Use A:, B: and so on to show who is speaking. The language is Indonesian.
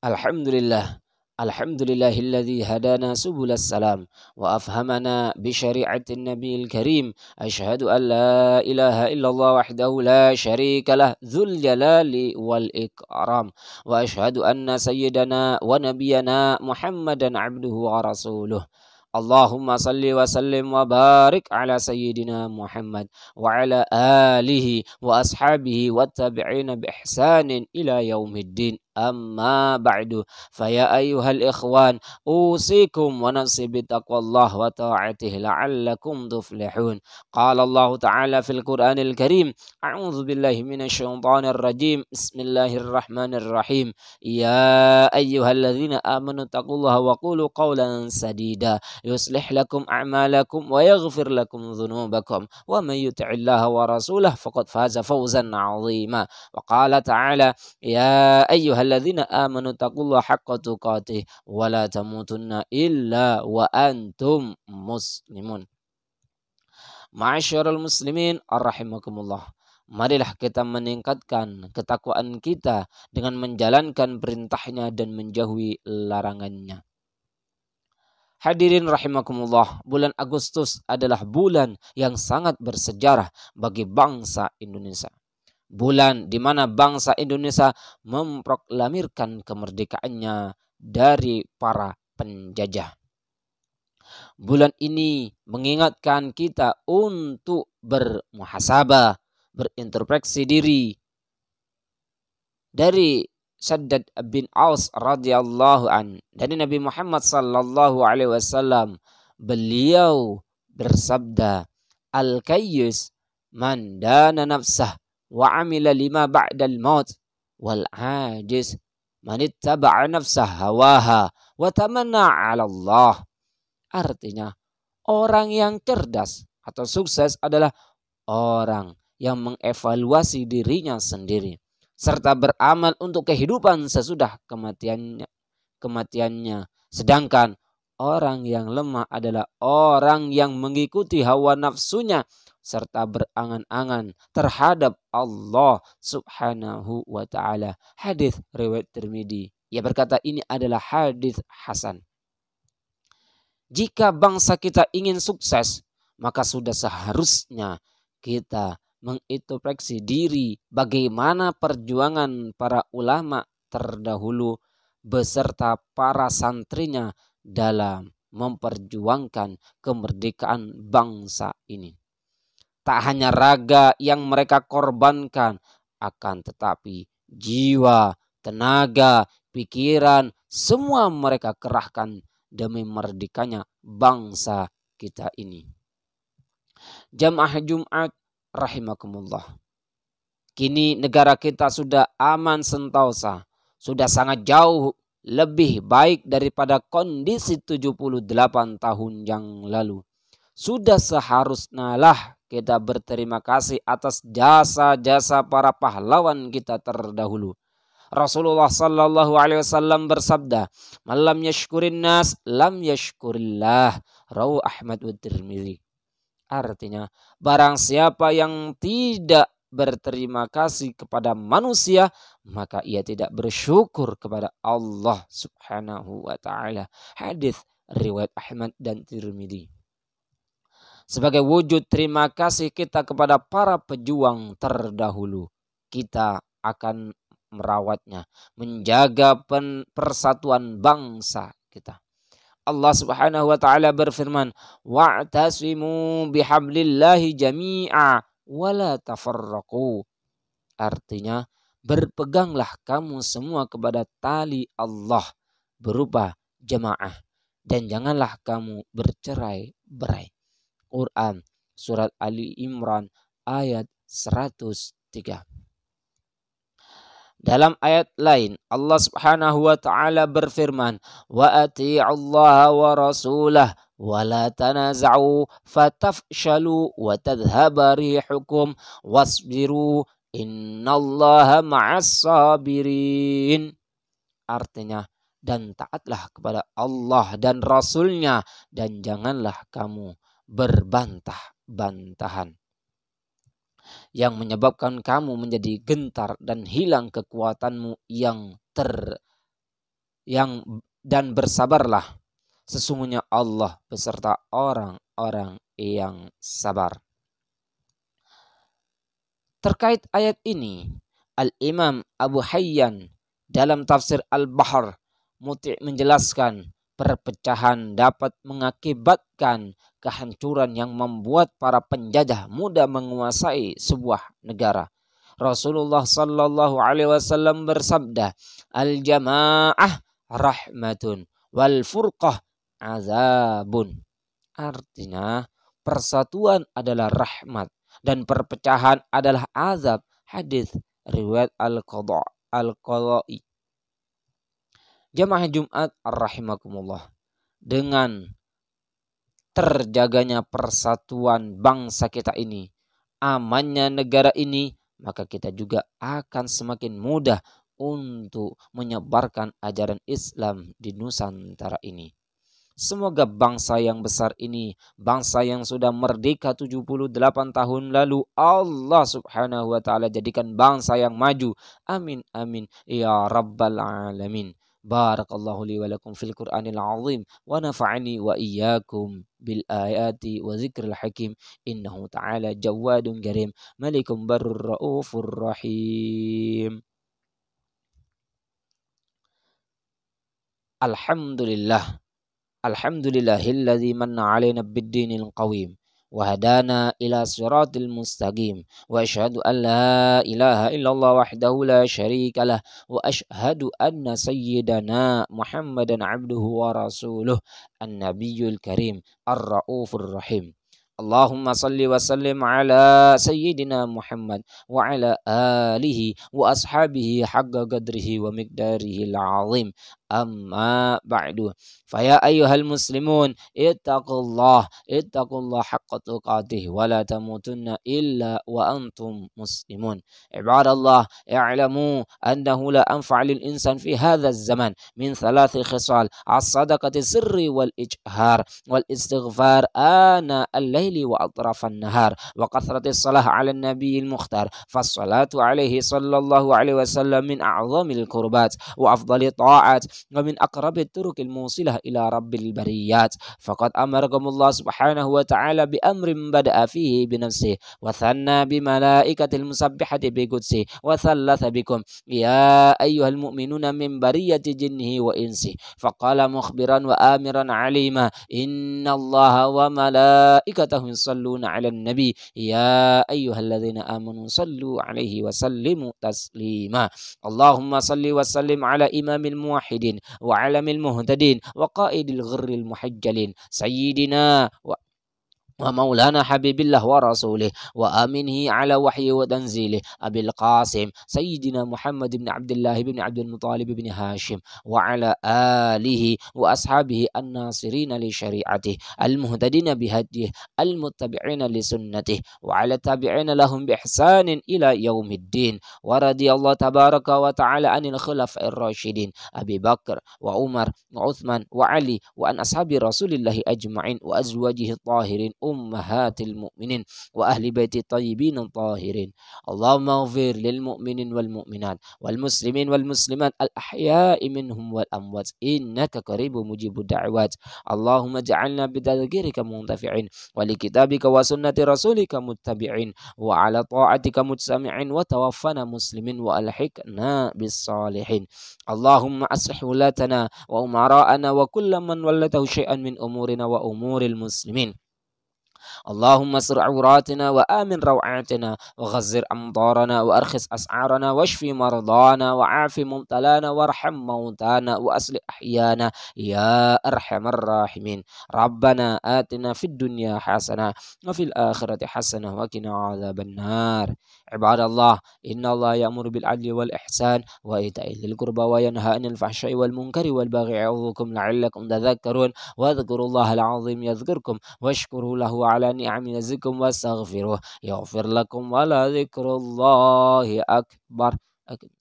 A: الحمد لله الحمد لله الذي هدانا سبل السلام وأفهمنا بشريعة النبي الكريم أشهد أن لا إله إلا الله وحده لا شريك له ذو الجلال والإكرام وأشهد أن سيدنا ونبينا محمدا عبده ورسوله اللهم صل وسلم وبارك على سيدنا محمد وعلى آله وأصحابه والتابعين بإحسان إلى يوم الدين أما بعد فيا أيها الإخوان أوصيكم ونفسي بتقوى الله وطاعته لعلكم تفلحون قال الله تعالى في القرآن الكريم أعوذ بالله من الشيطان الرجيم بسم الله الرحمن الرحيم يا أيها الذين آمنوا اتقوا الله وقولوا قولا سديدا يصلح لكم أعمالكم ويغفر لكم ذنوبكم ومن يطع الله ورسوله فقد فاز فوزا عظيما وقال تعالى يا أيها ayyuhalladzina amanu taqullaha haqqa tuqatih wa la tamutunna illa wa antum muslimun. Ma'asyiral muslimin arhamakumullah. Marilah kita meningkatkan ketakwaan kita dengan menjalankan perintahnya dan menjauhi larangannya. Hadirin rahimakumullah, bulan Agustus adalah bulan yang sangat bersejarah bagi bangsa Indonesia bulan di mana bangsa Indonesia memproklamirkan kemerdekaannya dari para penjajah. Bulan ini mengingatkan kita untuk bermuhasabah, berintrospeksi diri. Dari Saddad bin Aus radhiyallahu an dari Nabi Muhammad sallallahu alaihi wasallam beliau bersabda al kayyus man dana nafsah wa amila lima ba'dal maut wal ajiz man ittaba'a nafsah hawaha wa tamanna 'ala Allah. Artinya orang yang cerdas atau sukses adalah orang yang mengevaluasi dirinya sendiri serta beramal untuk kehidupan sesudah kematiannya kematiannya sedangkan orang yang lemah adalah orang yang mengikuti hawa nafsunya serta berangan-angan terhadap Allah Subhanahu wa taala. Hadis riwayat Tirmidzi. Ia berkata ini adalah hadis hasan. Jika bangsa kita ingin sukses, maka sudah seharusnya kita mengintrospeksi diri bagaimana perjuangan para ulama terdahulu beserta para santrinya dalam memperjuangkan kemerdekaan bangsa ini tak hanya raga yang mereka korbankan, akan tetapi jiwa, tenaga, pikiran, semua mereka kerahkan demi merdekanya bangsa kita ini. Jamaah Jumat rahimakumullah. Kini negara kita sudah aman sentosa, sudah sangat jauh lebih baik daripada kondisi 78 tahun yang lalu. Sudah seharusnya lah kita berterima kasih atas jasa-jasa para pahlawan kita terdahulu. Rasulullah sallallahu alaihi wasallam bersabda, "Malam yashkurin nas, lam yashkurillah." Rau Ahmad wa Tirmizi. Artinya, barang siapa yang tidak berterima kasih kepada manusia, maka ia tidak bersyukur kepada Allah Subhanahu wa taala. Hadis riwayat Ahmad dan Tirmizi sebagai wujud terima kasih kita kepada para pejuang terdahulu. Kita akan merawatnya, menjaga persatuan bangsa kita. Allah Subhanahu wa taala berfirman, "Wa'tasimu bihablillahi jami'a wa la tafarraqu." Artinya, berpeganglah kamu semua kepada tali Allah berupa jemaah dan janganlah kamu bercerai-berai. Al-Quran. Surat Ali Imran ayat 103. Dalam ayat lain Allah Subhanahu wa taala berfirman, "Wa ati'u Allah wa rasulah wa la tanaza'u fatafshalu wa tadhhaba rihukum wasbiru innallaha ma'as sabirin." Artinya, dan taatlah kepada Allah dan Rasulnya dan janganlah kamu berbantah-bantahan yang menyebabkan kamu menjadi gentar dan hilang kekuatanmu yang ter yang dan bersabarlah sesungguhnya Allah beserta orang-orang yang sabar terkait ayat ini Al-Imam Abu Hayyan dalam tafsir Al-Bahr Muti' menjelaskan perpecahan dapat mengakibatkan kehancuran yang membuat para penjajah mudah menguasai sebuah negara. Rasulullah Shallallahu Alaihi Wasallam bersabda, al jamaah rahmatun wal furqah azabun. Artinya persatuan adalah rahmat dan perpecahan adalah azab. Hadis riwayat Al-Qadha Al-Qadha'i. Jamaah Jumat rahimakumullah. Dengan terjaganya persatuan bangsa kita ini, amannya negara ini, maka kita juga akan semakin mudah untuk menyebarkan ajaran Islam di Nusantara ini. Semoga bangsa yang besar ini, bangsa yang sudah merdeka 78 tahun lalu, Allah subhanahu wa ta'ala jadikan bangsa yang maju. Amin, amin, ya rabbal alamin. بارك الله لي ولكم في القرآن العظيم ونفعني وإياكم بالآيات وذكر الحكيم إنه تعالى جواد كريم ملك بر الرؤوف الرحيم الحمد لله الحمد لله الذي من علينا بالدين القويم وهدانا إلى صراط المستقيم وأشهد أن لا إله إلا الله وحده لا شريك له وأشهد أن سيدنا محمدا عبده ورسوله النبي الكريم الرؤوف الرحيم اللهم صل وسلم على سيدنا محمد وعلى آله وأصحابه حق قدره ومقداره العظيم أما بعد فيا أيها المسلمون اتقوا الله اتقوا الله حق تقاته ولا تموتن إلا وأنتم مسلمون عباد الله اعلموا أنه لا أنفع للإنسان في هذا الزمن من ثلاث خصال الصدقة السر والإجهار والاستغفار آناء الليل وأطراف النهار وكثرة الصلاة على النبي المختار فالصلاة عليه صلى الله عليه وسلم من أعظم الكربات وأفضل الطاعات ومن أقرب الطرق الموصلة إلى رب البريات فقد أمركم الله سبحانه وتعالى بأمر بدأ فيه بنفسه وثنى بملائكة المسبحة بقدسه وثلث بكم يا أيها المؤمنون من برية جنه وإنسه فقال مخبرا وآمرا عليما إن الله وملائكته يصلون على النبي يا أيها الذين آمنوا صلوا عليه وسلموا تسليما اللهم صل وسلم على إمام الموحدين المهتدين وعلم المهتدين وقائد الغر المحجلين سيدنا و ومولانا حبيب الله ورسوله وأمنه على وحيه وتنزيله أبي القاسم سيدنا محمد بن عبد الله بن عبد المطالب بن هاشم وعلى آله وأصحابه الناصرين لشريعته المهتدين بهديه المتبعين لسنته وعلى التابعين لهم بإحسان إلى يوم الدين ورضي الله تبارك وتعالى عن الخلفاء الراشدين أبي بكر وعمر وعثمان وعلي وعن أصحاب رسول الله أجمعين وأزواجه الطاهرين أمهات المؤمنين وأهل بيت الطيبين الطاهرين اللهم اغفر للمؤمنين والمؤمنات والمسلمين والمسلمات الأحياء منهم والأموات إنك قريب مجيب الدعوات اللهم اجعلنا بتذكيرك منتفعين ولكتابك وسنة رسولك متبعين وعلى طاعتك متسمعين وتوفنا مسلمين وألحقنا بالصالحين اللهم أصلح ولاتنا وأمراءنا وكل من ولته شيئا من أمورنا وأمور المسلمين اللهم اسر عوراتنا وآمن روعاتنا وغزر أمطارنا وأرخص أسعارنا واشفي مرضانا وعاف مبتلانا وارحم موتانا وأصلح أحيانا يا أرحم الراحمين ربنا آتنا في الدنيا حسنة وفي الآخرة حسنة وقنا عذاب النار عباد الله إن الله يأمر بالعدل والإحسان وإيتاء ذي القربى وينهى عن الفحشاء والمنكر والبغي يعظكم لعلكم تذكرون واذكروا الله العظيم يذكركم واشكروا له على نعم يزكم واستغفروه يغفر لكم ولا ذكر الله أكبر, أكبر.